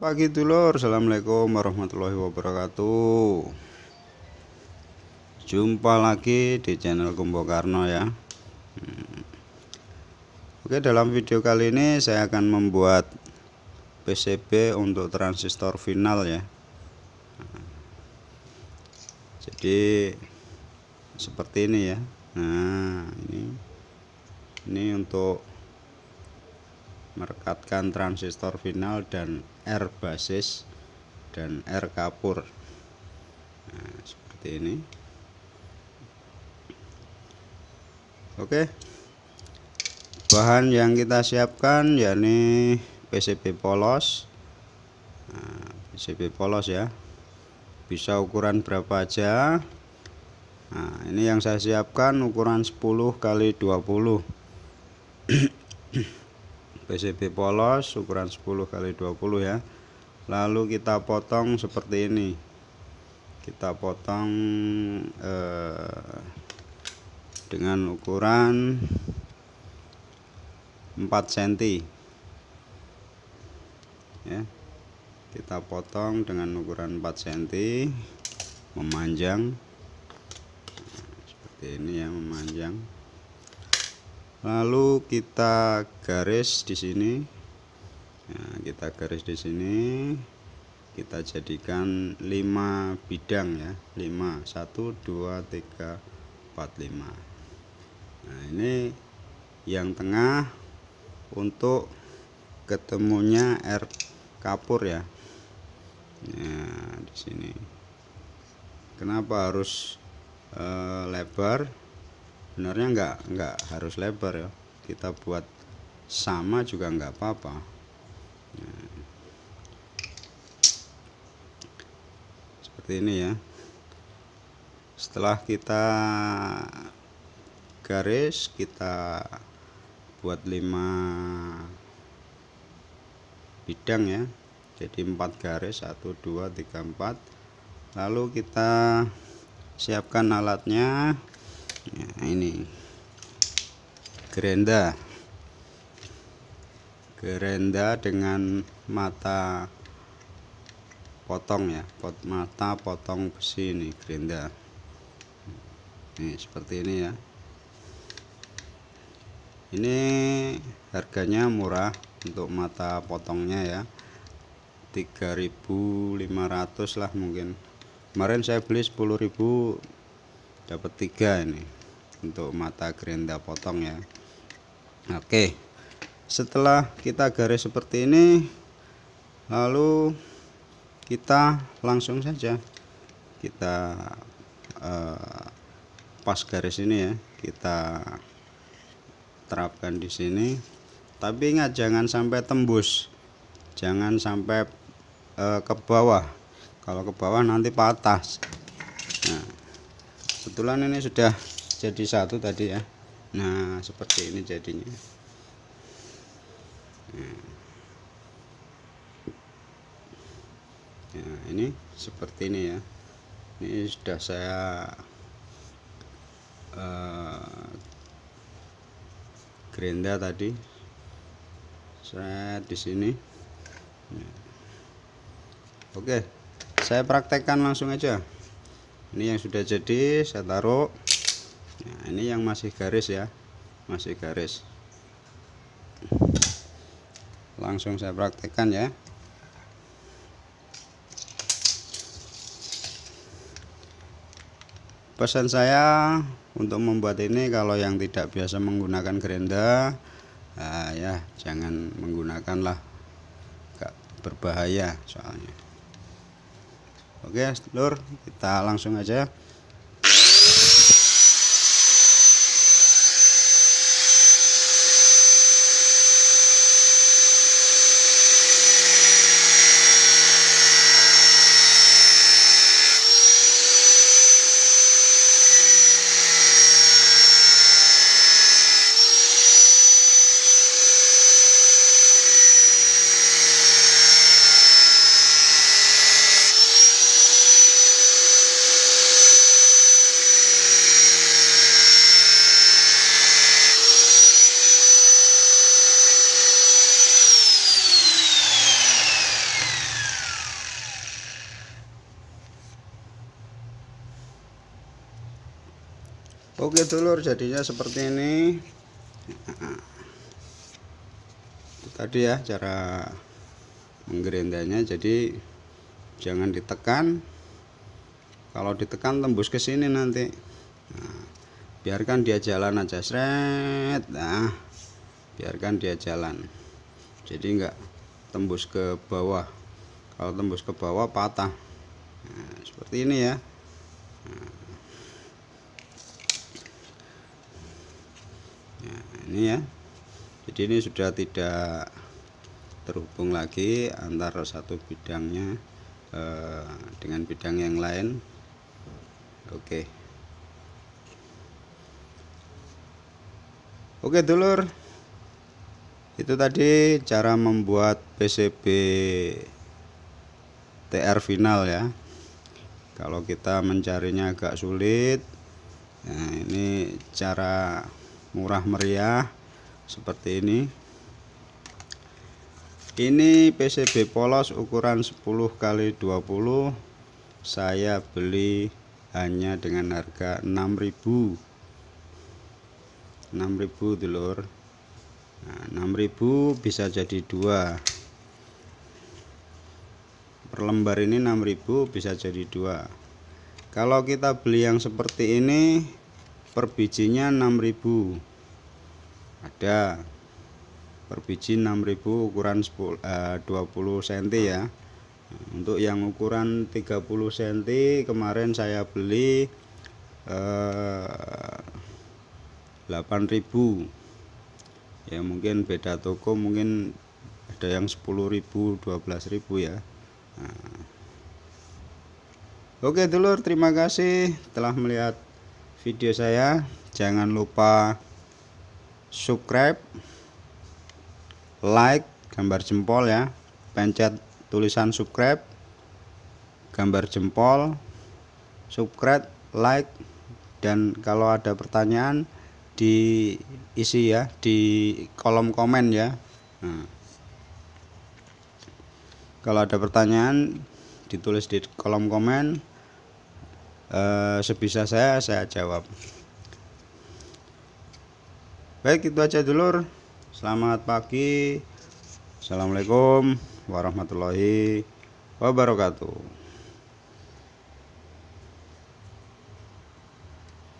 Pagi dulur, Assalamualaikum warahmatullahi wabarakatuh Jumpa lagi di channel Kumbo Karno ya hmm. Oke dalam video kali ini saya akan membuat PCB untuk transistor final ya hmm. Jadi seperti ini ya Nah ini ini untuk merekatkan transistor final dan R basis dan R kapur nah, seperti ini oke bahan yang kita siapkan yakni PCB polos nah, PCB polos ya bisa ukuran berapa aja nah ini yang saya siapkan ukuran 10 kali 20 PCB polos ukuran 10 kali 20 ya lalu kita potong seperti ini kita potong eh, dengan ukuran 4 cm ya kita potong dengan ukuran 4 cm memanjang seperti ini ya memanjang lalu kita garis di sini nah, kita garis di sini kita jadikan 5 bidang ya 5 1 2 3 4 5 nah ini yang tengah untuk ketemunya air kapur ya nah di sini kenapa harus uh, lebar sebenarnya nggak nggak harus lebar ya kita buat sama juga nggak apa-apa ya. seperti ini ya setelah kita garis kita buat 5 bidang ya jadi 4 garis 1 2 3 4 lalu kita siapkan alatnya Ya, ini gerenda gerenda dengan mata potong ya pot mata potong besi ini gerenda ini seperti ini ya ini harganya murah untuk mata potongnya ya 3500 lah mungkin kemarin saya beli 10.000 dapat tiga ini untuk mata gerinda potong ya Oke setelah kita garis seperti ini lalu kita langsung saja kita eh, pas garis ini ya kita terapkan di sini tapi ingat jangan sampai tembus jangan sampai eh, ke bawah kalau ke bawah nanti patah nah kebetulan ini sudah jadi satu tadi ya nah seperti ini jadinya nah. nah ini seperti ini ya ini sudah saya uh, eh, gerinda tadi saya di sini nah. oke saya praktekkan langsung aja ini yang sudah jadi saya taruh nah ini yang masih garis ya masih garis langsung saya praktekkan ya pesan saya untuk membuat ini kalau yang tidak biasa menggunakan gerenda, nah ya jangan menggunakanlah, gak berbahaya soalnya oke lur kita langsung aja Oke dulur jadinya seperti ini tadi ya cara menggerindanya jadi jangan ditekan kalau ditekan tembus ke sini nanti nah, biarkan dia jalan aja seret nah biarkan dia jalan jadi enggak tembus ke bawah kalau tembus ke bawah patah nah, seperti ini ya nah, nah, ini ya jadi ini sudah tidak terhubung lagi antara satu bidangnya eh, dengan bidang yang lain oke oke dulur itu tadi cara membuat PCB TR final ya kalau kita mencarinya agak sulit nah ini cara murah meriah seperti ini ini PCB polos ukuran 10 kali 20 saya beli hanya dengan harga 6000 6000 dulur nah, 6000 bisa jadi dua per lembar ini 6000 bisa jadi dua kalau kita beli yang seperti ini per bijinya 6000 ada per biji 6000 ukuran 10, eh, 20 cm ya untuk yang ukuran 30 cm kemarin saya beli eh, 8000 ya mungkin beda toko mungkin ada yang 10.000 12.000 ya nah. Oke dulur terima kasih telah melihat video saya jangan lupa subscribe like gambar jempol ya pencet tulisan subscribe gambar jempol subscribe like dan kalau ada pertanyaan diisi ya di kolom komen ya nah, kalau ada pertanyaan ditulis di kolom komen Eh, sebisa saya saya jawab baik itu aja dulur selamat pagi assalamualaikum warahmatullahi wabarakatuh